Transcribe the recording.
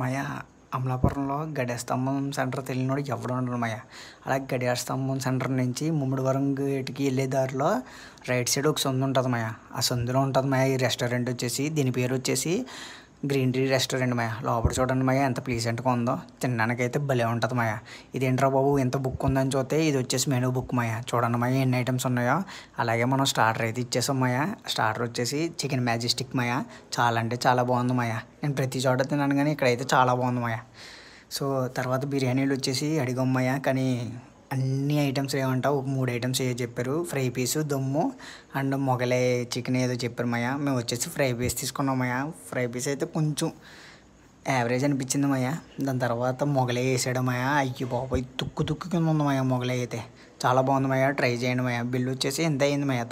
మయ అమలాపురంలో గడియ స్తంభం సెంటర్ తెలియనోడు ఎవడు ఉండడు మయ అలా గడియ స్తంభం సెంటర్ నుంచి వరం గేటుకి వెళ్ళే దారిలో రైట్ సైడ్ ఒక సందు ఉంటుంది మయ ఆ సందులో ఉంటుంది మయ ఈ రెస్టారెంట్ వచ్చేసి దీని పేరు వచ్చేసి గ్రీన్ ట్రీ రెస్టారెంట్ మాయ లోపల చూడండి మాయ ఎంత ప్లీజెంట్గా ఉందో అయితే భలే ఉంటుంది మాయ ఇదేంట్రా బాబు ఎంత బుక్ ఉందని చూస్తే ఇది వచ్చేసి మెనూ బుక్ మాయ చూడండి మాయ ఎన్ని ఐటమ్స్ ఉన్నాయో అలాగే మనం స్టార్టర్ అయితే ఇచ్చేసాం మాయ స్టార్టర్ వచ్చేసి చికెన్ మ్యాజిస్టిక్ మాయ చాలా అంటే చాలా బాగుంది మాయ నేను ప్రతి చోట తిన్నాను కానీ ఇక్కడైతే చాలా బాగుంది మాయ సో తర్వాత బిర్యానీలు వచ్చేసి అడిగమ్మయ్యా కానీ అన్ని ఐటమ్స్ ఏమంటావు మూడు ఐటమ్స్ ఏ చెప్పారు ఫ్రై పీసు దుమ్ము అండ్ మొగలే చికెన్ ఏదో చెప్పారు మయ్యా మేము వచ్చేసి ఫ్రై పీస్ తీసుకున్నాం మయ్య ఫ్రై పీస్ అయితే కొంచెం యావరేజ్ అనిపించింది మయ్యా దాని తర్వాత మొగలే వేసాడు మయా అయ్యి బాబాయ్ తుక్కు తుక్కు కింద ఉంది మయా మొగలే అయితే చాలా బాగుంది మయ్యా ట్రై చేయండి మయ్యా బిల్లు వచ్చేసి ఎంత అయింది మయ్య